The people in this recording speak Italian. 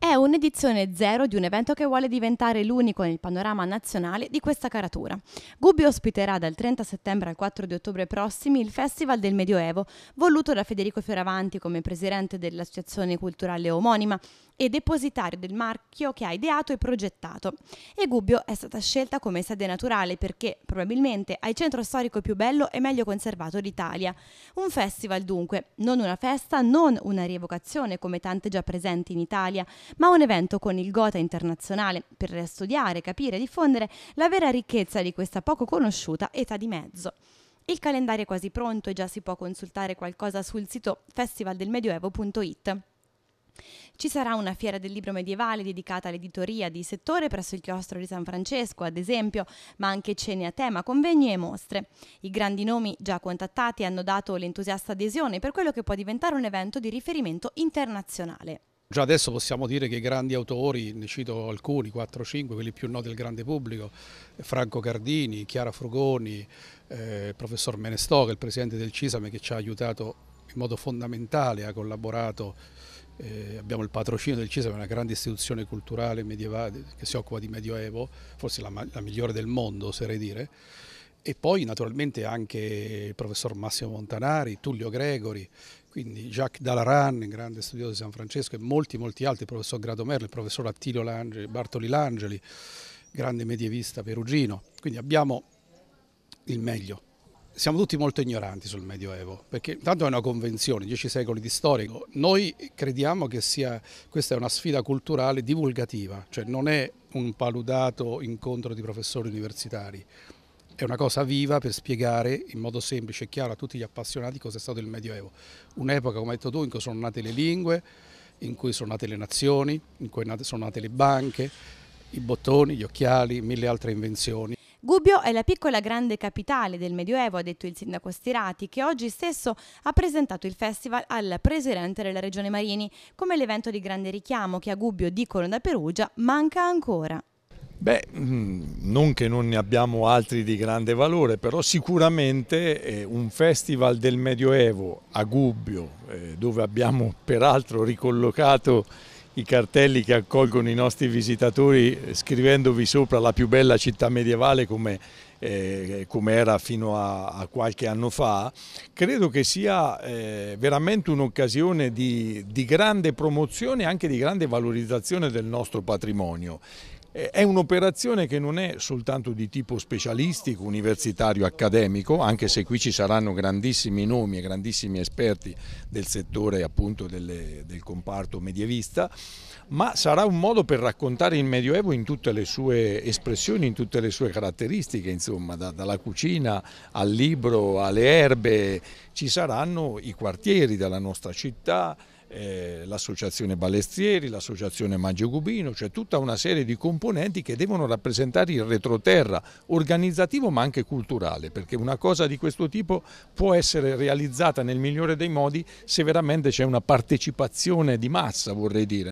È un'edizione zero di un evento che vuole diventare l'unico nel panorama nazionale di questa caratura. Gubbio ospiterà dal 30 settembre al 4 di ottobre prossimi il Festival del Medioevo, voluto da Federico Fioravanti come presidente dell'associazione culturale omonima e depositario del marchio che ha ideato e progettato. E Gubbio è stata scelta come sede naturale perché probabilmente ha il centro storico più bello e meglio conservato d'Italia. Un festival dunque, non una festa, non una rievocazione come tante già presenti in Italia, ma un evento con il Gotha internazionale per studiare, capire e diffondere la vera ricchezza di questa poco conosciuta età di mezzo. Il calendario è quasi pronto e già si può consultare qualcosa sul sito festivaldelmedioevo.it. Ci sarà una fiera del libro medievale dedicata all'editoria di settore presso il chiostro di San Francesco, ad esempio, ma anche cene a tema, convegni e mostre. I grandi nomi già contattati hanno dato l'entusiasta adesione per quello che può diventare un evento di riferimento internazionale. Già adesso possiamo dire che i grandi autori, ne cito alcuni, 4-5, quelli più noti al grande pubblico, eh, Franco Cardini, Chiara Frugoni, eh, il professor Menestoga, il presidente del CISAME che ci ha aiutato in modo fondamentale, ha collaborato, eh, abbiamo il patrocinio del CISAME, una grande istituzione culturale medievale che si occupa di Medioevo, forse la, la migliore del mondo oserei dire, e poi naturalmente anche il professor Massimo Montanari, Tullio Gregori, quindi Jacques Dalaran, grande studioso di San Francesco e molti molti altri, il professor Grado Merlo, il professor Attilio Langeli, Bartoli Langeli, grande medievista perugino, quindi abbiamo il meglio. Siamo tutti molto ignoranti sul Medioevo, perché intanto è una convenzione, dieci secoli di storico. Noi crediamo che sia, questa è una sfida culturale divulgativa, cioè non è un paludato incontro di professori universitari, è una cosa viva per spiegare in modo semplice e chiaro a tutti gli appassionati cosa è stato il Medioevo. Un'epoca, come hai detto tu, in cui sono nate le lingue, in cui sono nate le nazioni, in cui sono nate le banche, i bottoni, gli occhiali, mille altre invenzioni. Gubbio è la piccola grande capitale del Medioevo, ha detto il sindaco Stirati, che oggi stesso ha presentato il festival al presidente della regione Marini come l'evento di grande richiamo che a Gubbio, dicono da Perugia, manca ancora. Beh, mm, non che non ne abbiamo altri di grande valore, però sicuramente eh, un festival del Medioevo a Gubbio, eh, dove abbiamo peraltro ricollocato i cartelli che accolgono i nostri visitatori eh, scrivendovi sopra la più bella città medievale come, eh, come era fino a, a, qualche anno fa, credo che sia eh, veramente un'occasione di, di grande promozione e anche di grande valorizzazione del nostro patrimonio eh, è un'operazione che non è soltanto di tipo specialistico, universitario, accademico, anche se qui ci saranno grandissimi nomi e grandissimi esperti del settore appunto delle, del comparto medievista, ma sarà un modo per raccontare il Medioevo in tutte le sue espressioni, in tutte le sue caratteristiche, insomma, da, dalla cucina al libro, alle erbe, ci saranno i quartieri della nostra città, eh, l'associazione Balestieri, l'associazione Maggio Gubino, cioè tutta una serie di componenti che devono rappresentare il retroterra organizzativo ma anche culturale, perché una cosa di questo tipo può essere realizzata nel migliore dei modi se veramente c'è una partecipazione di massa, vorrei dire.